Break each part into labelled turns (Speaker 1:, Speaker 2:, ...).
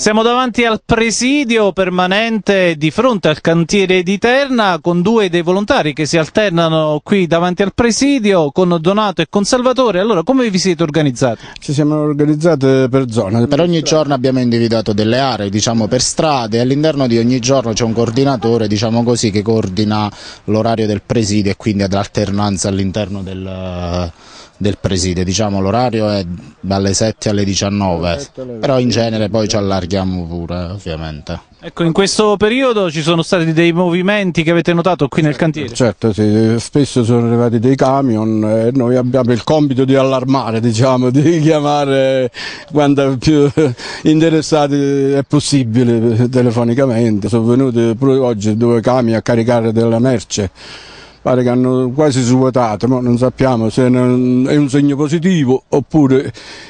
Speaker 1: Siamo davanti al presidio permanente di fronte al cantiere di Terna con due dei volontari che si alternano qui davanti al presidio con Donato e con Salvatore. Allora, come vi siete organizzati?
Speaker 2: Ci siamo organizzati per zona. Per ogni giorno abbiamo individuato delle aree, diciamo per strade, all'interno di ogni giorno c'è un coordinatore, diciamo così, che coordina l'orario del presidio e quindi ad alternanza all'interno del del presidio, diciamo l'orario è dalle 7 alle 19, però in genere poi ci allarghiamo vediamo pure
Speaker 1: ovviamente. Ecco, in questo periodo ci sono stati dei movimenti che avete notato qui nel certo, cantiere?
Speaker 3: Certo, sì, spesso sono arrivati dei camion e noi abbiamo il compito di allarmare, diciamo, di chiamare quanto più interessati è possibile telefonicamente. Sono venuti pure oggi due camion a caricare della merce pare che hanno quasi svuotato, ma non sappiamo se è un
Speaker 2: segno positivo oppure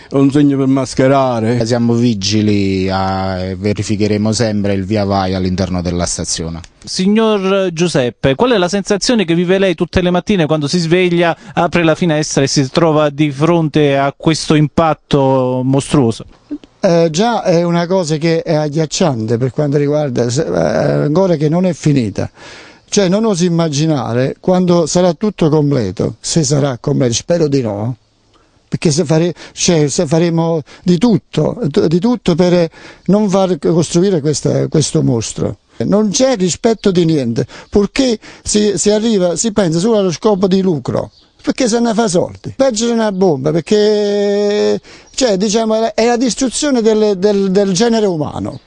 Speaker 2: è un segno per mascherare. Siamo vigili e verificheremo sempre il via vai all'interno della stazione.
Speaker 1: Signor Giuseppe, qual è la sensazione che vive lei tutte le mattine quando si sveglia, apre la finestra e si trova di fronte a questo impatto mostruoso?
Speaker 4: Eh, già è una cosa che è agghiacciante per quanto riguarda, eh, ancora che non è finita. Cioè non oso immaginare quando sarà tutto completo, se sarà completo, spero di no, perché se, fare, cioè, se faremo di tutto, di tutto, per non far costruire questa, questo mostro. Non c'è rispetto di niente, purché si, si, arriva, si pensa solo allo scopo di lucro, perché se ne fa soldi. Peggio di una bomba, perché cioè, diciamo, è la distruzione del, del, del genere umano.